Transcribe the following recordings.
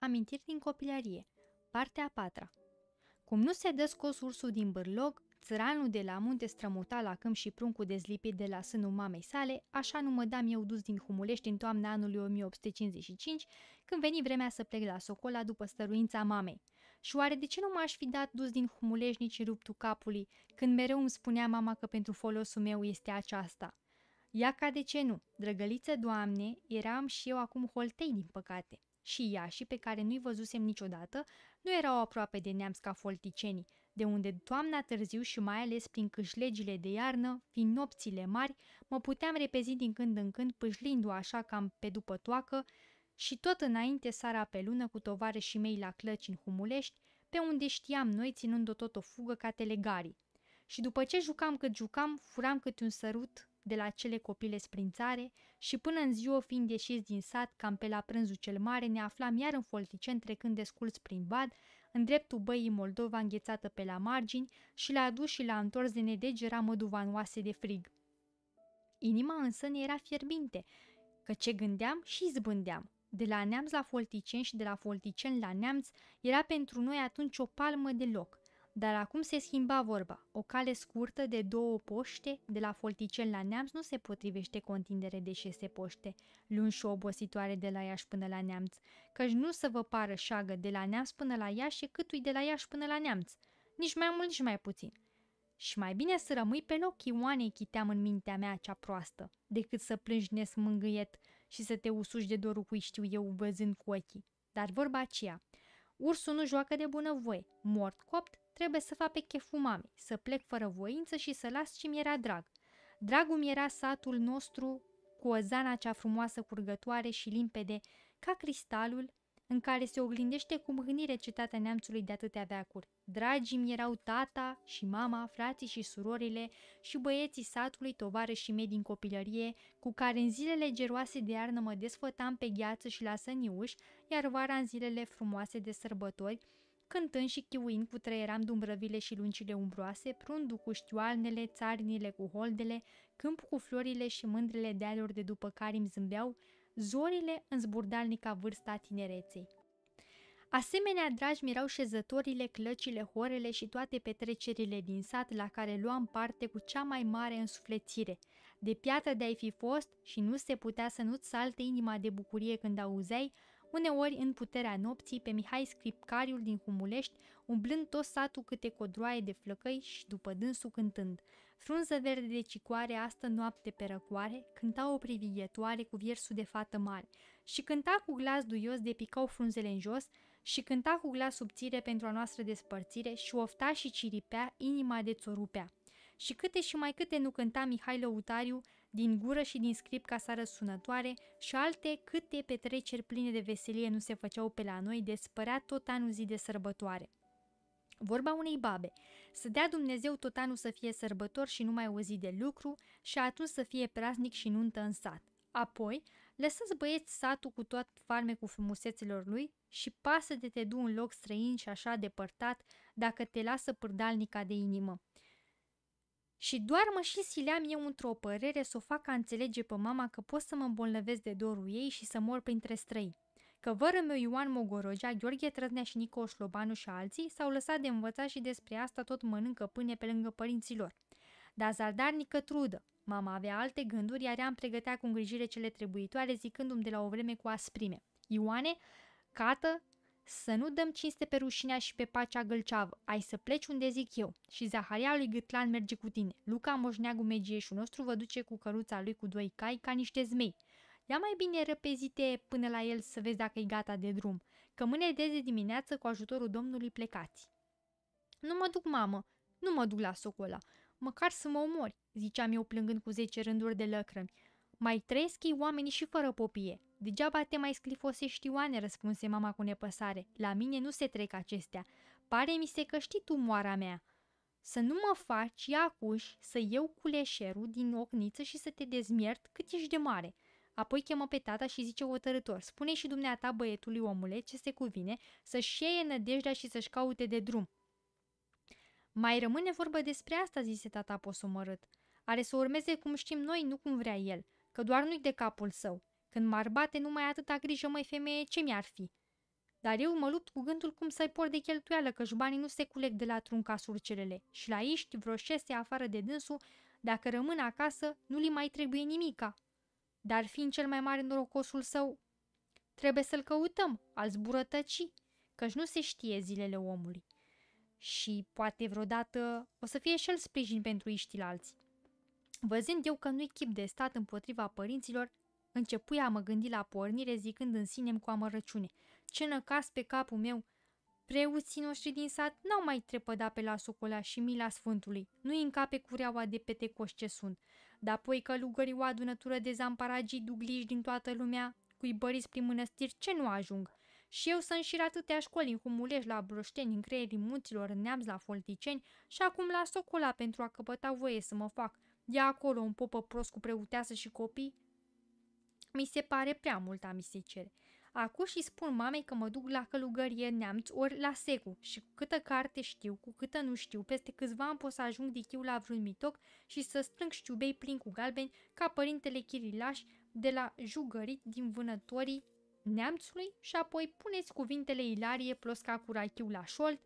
Amintiri din copilărie. Partea a patra. Cum nu se dă scos ursul din bârlog, țăranul de la munte strămuta la câmp și pruncul dezlipit de la sânul mamei sale, așa nu mă dam eu dus din Humulești în toamna anului 1855, când veni vremea să plec la Socola după stăruința mamei. Și oare de ce nu m-aș fi dat dus din Humulești nici ruptul capului, când mereu îmi spunea mama că pentru folosul meu este aceasta? Ia ca de ce nu, drăgăliță doamne, eram și eu acum holtei din păcate și iașii pe care nu-i văzusem niciodată, nu erau aproape de neam ca de unde toamna târziu și mai ales prin câșlegile de iarnă, fiind nopțile mari, mă puteam repezi din când în când pâșlindu așa cam pe după toacă și tot înainte sara pe lună cu și mei la clăci în Humulești, pe unde știam noi ținând-o tot o fugă ca telegarii. Și după ce jucam cât jucam, furam câte un sărut de la cele copile sprințare și până în ziua fiind ieșiți din sat, cam pe la prânzul cel mare, ne aflam iar în folticen trecând sculți prin bad, în dreptul băii Moldova înghețată pe la margini și la adus și la întors de nedegera măduvanoase de frig. Inima însă ne era fierbinte, că ce gândeam și zbândeam. De la neamț la folticen și de la folticen la neamț era pentru noi atunci o palmă de loc dar acum se schimba vorba. O cale scurtă de două poște de la Folticel la Neamț nu se potrivește cu o întindere de șese poște, lungi și obositoare de la Iași până la Neamț, căci nu să vă pară șagă de la Neamț până la Iași și câtui de la Iași până la Neamț, nici mai mult, nici mai puțin. Și mai bine să rămâi pe loc, Ioane, chiteam în mintea mea cea proastă, decât să plângi nesmângâiet și să te usuși de dorul cui știu eu văzând cu ochii. Dar vorba aceea, Ursul nu joacă de bunăvoie. Mort copt, trebuie să fac pe cheful mamei, să plec fără voință și să las ce mi era drag. Dragul mi era satul nostru cu zana cea frumoasă curgătoare și limpede, ca cristalul în care se oglindește cu mâhnire cetatea neamțului de atâtea veacuri. Dragii mi erau tata și mama, frații și surorile și băieții satului, tovară și mei din copilărie, cu care în zilele geroase de iarnă mă desfătam pe gheață și la săniuș, iar vara în zilele frumoase de sărbători, cântând și chiuind cu trăieram dumbrăvile și lungile umbroase, prundul cu știoalnele, țarinile cu holdele, câmpul cu florile și mândrele dealuri de după care îmi zâmbeau, zorile în zburdalnica vârsta tinereței. Asemenea, dragi mi erau șezătorile, clăcile, horele și toate petrecerile din sat la care luam parte cu cea mai mare însuflețire. De piată de-ai fi fost și nu se putea să nu-ți salte inima de bucurie când auzeai, uneori în puterea nopții, pe Mihai Scripcariul din Humulești, umblând tot satul câte codroaie de flăcăi și după dânsul cântând. Frunză verde de cicoare astă noapte pe răcoare, cânta o privighetoare cu versul de fată mare și cânta cu glas duios de picau frunzele în jos, și cânta cu glas subțire pentru a noastră despărțire și ofta și ciripea, inima de țorupea. Și câte și mai câte nu cânta Mihai Lăutariu, din gură și din scripca sară sunătoare și alte câte petreceri pline de veselie nu se făceau pe la noi, despărea tot anul zi de sărbătoare. Vorba unei babe, să dea Dumnezeu tot anul să fie sărbător și numai o zi de lucru și atunci să fie praznic și nuntă în sat. Apoi, Lăsați băieți satul cu farme farmecul frumusețelor lui și pasă de te du în loc străin și așa depărtat dacă te lasă pârdalnica de inimă. Și doar mă și sileam eu într-o părere să o fac a înțelege pe mama că pot să mă îmbolnăvesc de dorul ei și să mor printre străini. Că vără meu Ioan Mogorogea, Gheorghe Trăznea și Nico Șlobanu și alții s-au lăsat de învățat și despre asta tot mănâncă pâine pe lângă părinții lor. Dar zardarnică trudă, Mama avea alte gânduri, iar ea îmi pregătea cu îngrijire cele trebuitoare, zicându-mi de la o vreme cu asprime. Ioane, cată, să nu dăm cinste pe rușinea și pe pacea gâlceavă, ai să pleci unde zic eu. Și Zaharia lui Gâtlan merge cu tine. Luca Moșneagu Megieșul nostru vă duce cu căruța lui cu doi cai ca niște zmei. Ia mai bine răpezite până la el să vezi dacă e gata de drum, că mâine de dimineață cu ajutorul domnului plecați. Nu mă duc, mamă, nu mă duc la socola măcar să mă omori, ziceam eu plângând cu zece rânduri de lăcrămi. Mai trăiesc ei oamenii și fără popie. Degeaba te mai sclifosești, Ioane, răspunse mama cu nepăsare. La mine nu se trec acestea. Pare mi se că știi tu moara mea. Să nu mă faci, iacuși, să iau cu leșerul din ocniță și să te dezmiert cât ești de mare. Apoi chemă pe tata și zice otărător, spune și dumneata băietului omule ce se cuvine să-și iei nădejdea și să-și caute de drum. Mai rămâne vorbă despre asta, zise tata posomărât. Are să urmeze cum știm noi, nu cum vrea el, că doar nu-i de capul său. Când m-ar bate numai atâta grijă, mai femeie, ce mi-ar fi? Dar eu mă lupt cu gândul cum să-i por de cheltuială, căci banii nu se culeg de la trunca surcelele și la iști vreo șese afară de dânsul, dacă rămân acasă, nu li mai trebuie nimica. Dar fiind cel mai mare norocosul său, trebuie să-l căutăm, al zburătăci, căci nu se știe zilele omului și poate vreodată o să fie și el sprijin pentru iștilalți. Văzând eu că nu-i chip de stat împotriva părinților, începui a mă gândi la pornire zicând în sine cu amărăciune, ce năcas pe capul meu, Preuții noștri din sat n-au mai trepădat pe la socolea și mila sfântului, nu-i încape cureaua de petecoși ce sunt. Dapoi călugării o adunătură de zamparagii dugliși din toată lumea, cu băriți prin mănăstiri, ce nu ajung? Și eu sunt și la atâtea școli în cumuleș la Broșteni, în creierii munților, în Neamț, la Folticeni și acum la Socola pentru a căpăta voie să mă fac. Ia acolo un popă prost cu preuteasă și copii? Mi se pare prea mult cere. Acu și spun mamei că mă duc la călugărie neamț ori la secu și cu câtă carte știu, cu câtă nu știu, peste câțiva am pot să ajung dichiu la vreun mitoc și să strâng știubei plin cu galbeni ca părintele chirilași de la jugării din vânătorii neamțului și apoi puneți cuvintele Ilarie plosca rachiu la șold,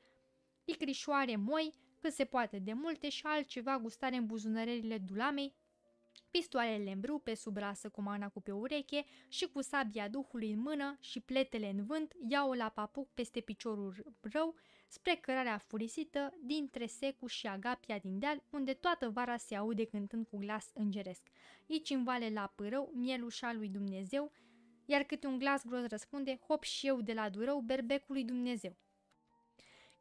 licrișoare moi, cât se poate de multe și altceva gustare în buzunărelile dulamei, pistoalele în brâu pe sub rasă cu mana cu pe ureche și cu sabia duhului în mână și pletele în vânt, iau-o la papuc peste piciorul rău, spre cărarea furisită dintre Secu și Agapia din deal, unde toată vara se aude cântând cu glas îngeresc. Ici în vale la pârău, mielușa lui Dumnezeu, iar câte un glas gros răspunde, hop și eu de la durău berbecului Dumnezeu.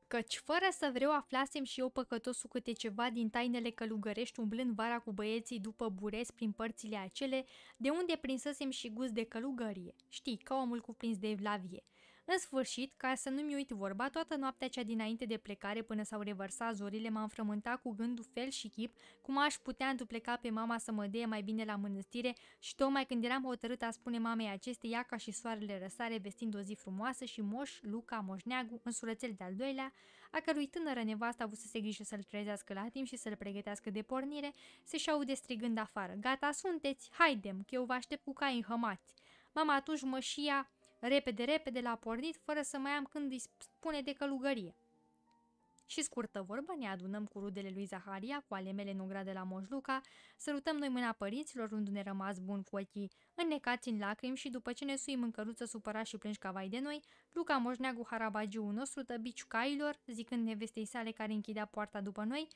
Căci fără să vreau aflasem și eu păcătosul câte ceva din tainele călugărești umblând vara cu băieții după bureți prin părțile acele, de unde prinsăsem și gust de călugărie, știi, ca omul cuprins de evlavie – în sfârșit, ca să nu-mi uit vorba, toată noaptea cea dinainte de plecare până s-au revărsat zorile, m-am frământat cu gândul fel și chip cum aș putea întupleca pe mama să mă dea mai bine la mănăstire și tocmai când eram hotărât a spune mamei aceste ca și soarele răsare vestind o zi frumoasă și moș Luca Moșneagu, însurățel de-al doilea, a cărui tânără nevastă a avut să se grijă să-l trezească la timp și să-l pregătească de pornire, se și aude strigând afară, gata sunteți, haidem, că eu vă aștept cu cai înhămați. Mama atunci mășia Repede, repede l-a pornit, fără să mai am când îi spune de călugărie. Și scurtă vorbă, ne adunăm cu rudele lui Zaharia, cu ale mele în de la Moșluca, sărutăm noi mâna părinților, rându-ne rămas bun cu ochii înnecați în lacrimi și după ce ne suim în căruță supărat și plângi ca vai de noi, Luca Moșneagu Harabagiu nostru tăbiciu cailor, zicând nevestei sale care închidea poarta după noi,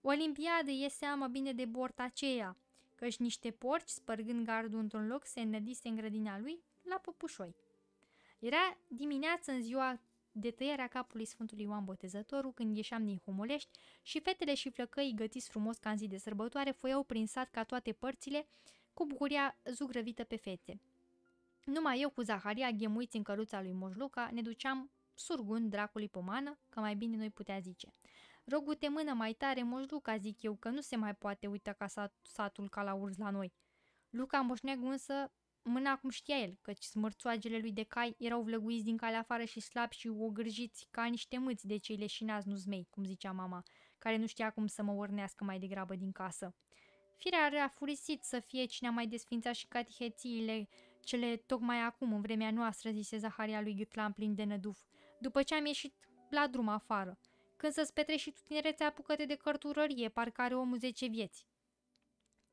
Olimpiade e seamă bine de borta aceea, căci niște porci, spărgând gardul într-un loc, se înnădise în grădina lui la păpușoi. Era dimineață în ziua de tăierea capului Sfântului Ioan Botezătorul când ieșeam din Humulești și fetele și flăcăii gătiți frumos ca în zi de sărbătoare foiau prin sat ca toate părțile cu bucuria zugrăvită pe fețe. Numai eu cu Zaharia, ghemuiți în căruța lui Moșluca, ne duceam surgând dracului pomană, că mai bine noi putea zice. Rogu-te mână mai tare, Moșluca zic eu, că nu se mai poate uita ca sat, satul ca la urs la noi. Luca Moșneagu însă Mâna acum știa el, căci smârțoagele lui de cai erau vlăguiți din calea afară și slabi și ogârjiți ca niște mâți de cei leșinați nu zmei, cum zicea mama, care nu știa cum să mă ornească mai degrabă din casă. Firea a furisit să fie cine a mai desfințat și catihețiile cele tocmai acum, în vremea noastră, zise Zaharia lui Gâtlan plin de năduf, după ce am ieșit la drum afară. Când să-ți petreci și tu tinerețea, apucă de cărturărie, parcă are omul zece vieți.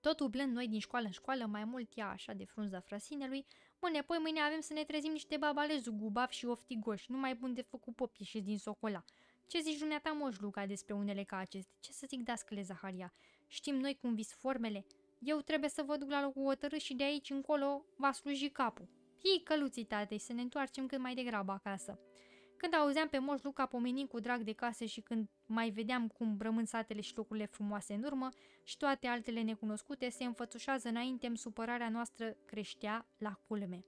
Tot ublând noi din școală în școală, mai mult ea așa de frunza frasinelui, mâine apoi mâine avem să ne trezim niște babalezu gubav și oftigoși, numai bun de făcut popii și din socola. Ce zici dumneata moș Luca despre unele ca acestea? Ce să zic dascăle Zaharia? Știm noi cum vis formele? Eu trebuie să vă duc la locul hotărât și de aici încolo va sluji capul. Hii căluții tatei, să ne întoarcem cât mai degrabă acasă. Când auzeam pe Moș Luca pomenind cu drag de case și când mai vedeam cum rămân satele și locurile frumoase în urmă și toate altele necunoscute, se înfățușează înainte în supărarea noastră creștea la culme.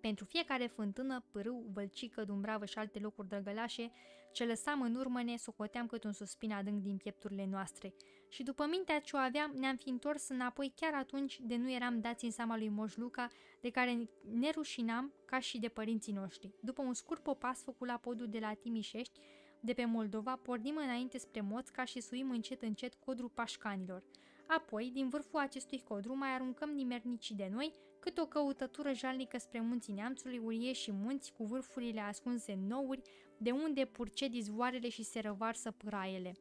Pentru fiecare fântână, pârâu, vălcică, dumbravă și alte locuri drăgălașe, ce lăsam în urmă ne socoteam cât un suspin adânc din piepturile noastre și după mintea ce o aveam, ne-am fi întors înapoi chiar atunci de nu eram dați în seama lui Moș Luca, de care ne rușinam ca și de părinții noștri. După un scurt popas făcut la podul de la Timișești, de pe Moldova, pornim înainte spre Moțca și suim încet încet codru pașcanilor. Apoi, din vârful acestui codru, mai aruncăm nimernicii de noi, cât o căutătură jalnică spre munții neamțului, urie și munți cu vârfurile ascunse în nouri, de unde purce dizvoarele și se răvarsă pâraiele.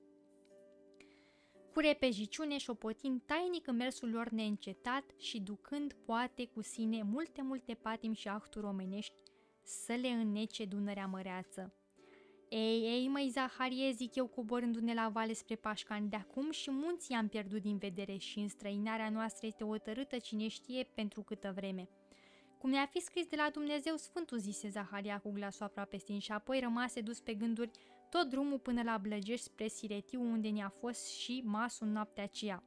Cu repejiciune și opotind tainic în mersul lor neîncetat și ducând poate cu sine multe multe patim și ahturi omenești să le înnece Dunărea măreață. Ei, ei, măi Zaharie, zic eu coborându-ne la vale spre Pașcan, de acum și munții am pierdut din vedere și în străinarea noastră este tărâtă cine știe pentru câtă vreme. Cum ne-a fi scris de la Dumnezeu Sfântul, zise Zaharia cu glasul aproape stin și apoi rămase dus pe gânduri tot drumul până la Blăgești spre Siretiu, unde ne-a fost și masul noaptea aceea.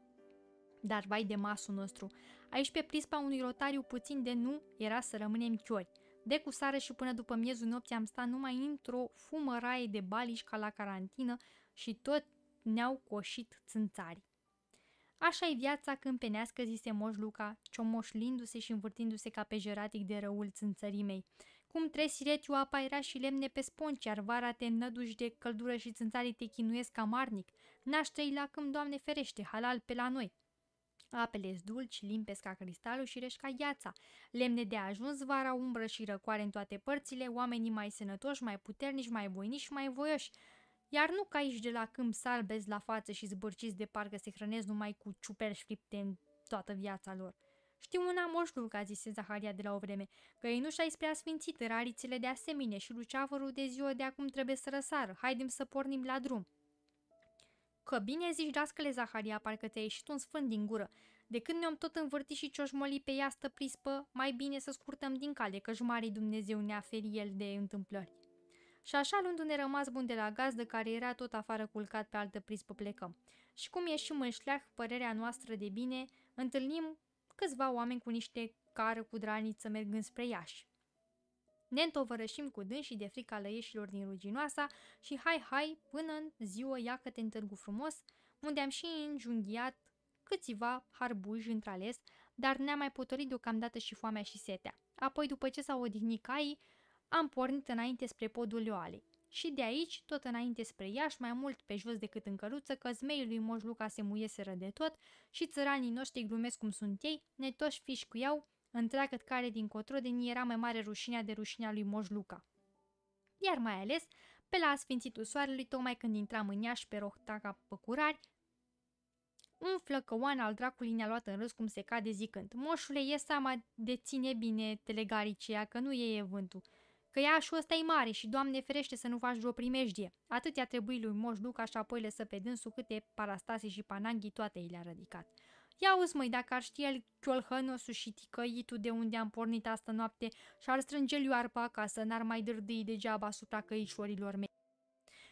Dar vai de masul nostru, aici pe prispa unui rotariu puțin de nu era să rămânem chiori. De cu sară și până după miezul nopții am stat numai într-o fumăraie de baliș ca la carantină și tot ne-au coșit țânțari. așa e viața când penească, zise Moș Luca, ciomoșlindu-se și învârtindu-se ca pe jeratic de răul mei. Cum tresiretiu apa era și lemne pe sponci, iar vara te înnăduși de căldură și țânțarii te chinuiesc amarnic. n la câmp, Doamne ferește, halal pe la noi. Apele dulci, limpezi ca cristalul și reșca gheața. Lemne de ajuns, vara umbră și răcoare în toate părțile, oamenii mai sănătoși, mai puternici, mai voiniși, mai voioși iar nu ca aici de la câmp salbezi la față și zbârciți de parcă se hrănesc numai cu ciuperci fripte în toată viața lor. Știu una moș Luca, zise Zaharia de la o vreme. că și a spre asfințit, rarițele de asemenea și luceavărul de ziua de acum trebuie să răsară. Haidem să pornim la drum. Că bine zici, dascăle Zaharia, parcă te-ai ieșit un sfânt din gură. De când ne-am tot învârtit și cioșmoli pe iastă prispă, mai bine să scurtăm din cale, că jumare Dumnezeu ne aferi el de întâmplări. Și așa, luându-ne rămas bun de la gazdă, care era tot afară culcat pe altă prispă, plecăm. Și cum ieșim în șleac, părerea noastră de bine, întâlnim câțiva oameni cu niște cară cu draniță mergând spre Iași. Ne întovărășim cu dânsii de frica lăieșilor din Ruginoasa și hai hai până în ziua că te întârgu Frumos, unde am și înjunghiat câțiva harbuji într-ales, dar ne-a mai potorit deocamdată și foamea și setea. Apoi, după ce s-au odihnit caii, am pornit înainte spre podul Ioalei și de aici, tot înainte spre Iași, mai mult pe jos decât în căruță, că zmeii lui Moș Luca se muieseră de tot și țăranii noștri glumesc cum sunt ei, ne toți iau, întreagăt care din ni era mai mare rușinea de rușinea lui Moș Luca. Iar mai ales, pe la asfințitul soarelui, tocmai când intram în Iași pe rohtaca păcurari, un flăcăoan al dracului ne-a luat în râs cum se cade zicând Moșule, e seama de ține bine telegaricea, că nu e vântul. Că și ăsta e mare și Doamne ferește să nu faci vreo primejdie. Atât i-a trebuit lui Moș Luca și apoi lăsă pe dânsul câte parastase și pananghi toate i le-a rădicat. Ia uzi măi, dacă ar ști el chiolhănosul și ticăitul de unde am pornit asta noapte și ar strânge lui arpa ca să n-ar mai dârdâi degeaba asupra căișorilor mei.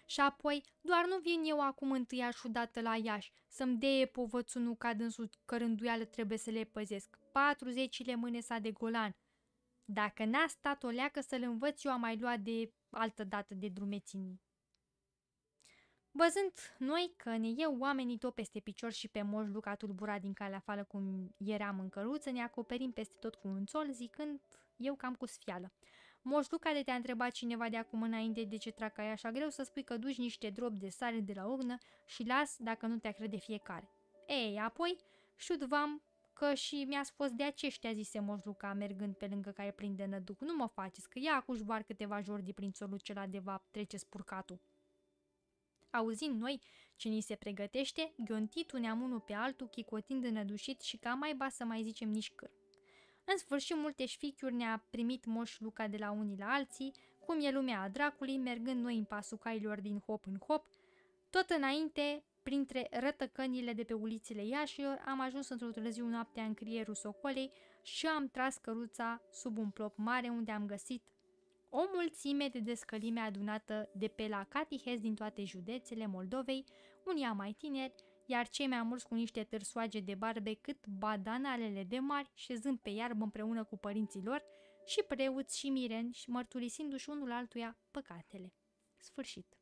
Și apoi, doar nu vin eu acum întâiașul dată la Iași, să-mi deie povățunul ca dânsul cărânduială trebuie să le păzesc. Patruzecile mâne sa de golan, dacă n-a stat o leacă să-l învăț, eu am mai luat de altă dată de drumeținii. Văzând noi că ne iau oamenii tot peste picior și pe moș Luca tulbura din calea fală cum eram în căruță, ne acoperim peste tot cu un țol, zicând eu cam cu sfială. Moș Luca de te-a întrebat cineva de acum înainte de ce tracai așa greu să spui că duci niște drop de sare de la urnă și las dacă nu te crede fiecare. Ei, apoi, șutvam că și mi-a spus de aceștia, zise Moș Luca, mergând pe lângă care prinde năduc. Nu mă faceți, că ia acuși bar câteva de prin țolul cela de va trece spurcatul. Auzind noi ce ni se pregătește, ghiontit uneam unul pe altul, chicotind înădușit și ca mai ba să mai zicem nici câr. În sfârșit, multe șfichiuri ne-a primit Moș Luca de la unii la alții, cum e lumea a dracului, mergând noi în pasul cailor din hop în hop, tot înainte Printre rătăcănile de pe ulițile Iașilor, am ajuns într-o târziu noaptea în crierul Socolei și am tras căruța sub un plop mare unde am găsit o mulțime de descălime adunată de pe la catihez din toate județele Moldovei, unia mai tineri, iar cei mai mulți cu niște târsoage de barbe cât badanalele de mari, șezând pe iarbă împreună cu părinții lor, și preuți și mireni, și mărturisindu-și unul altuia păcatele. Sfârșit.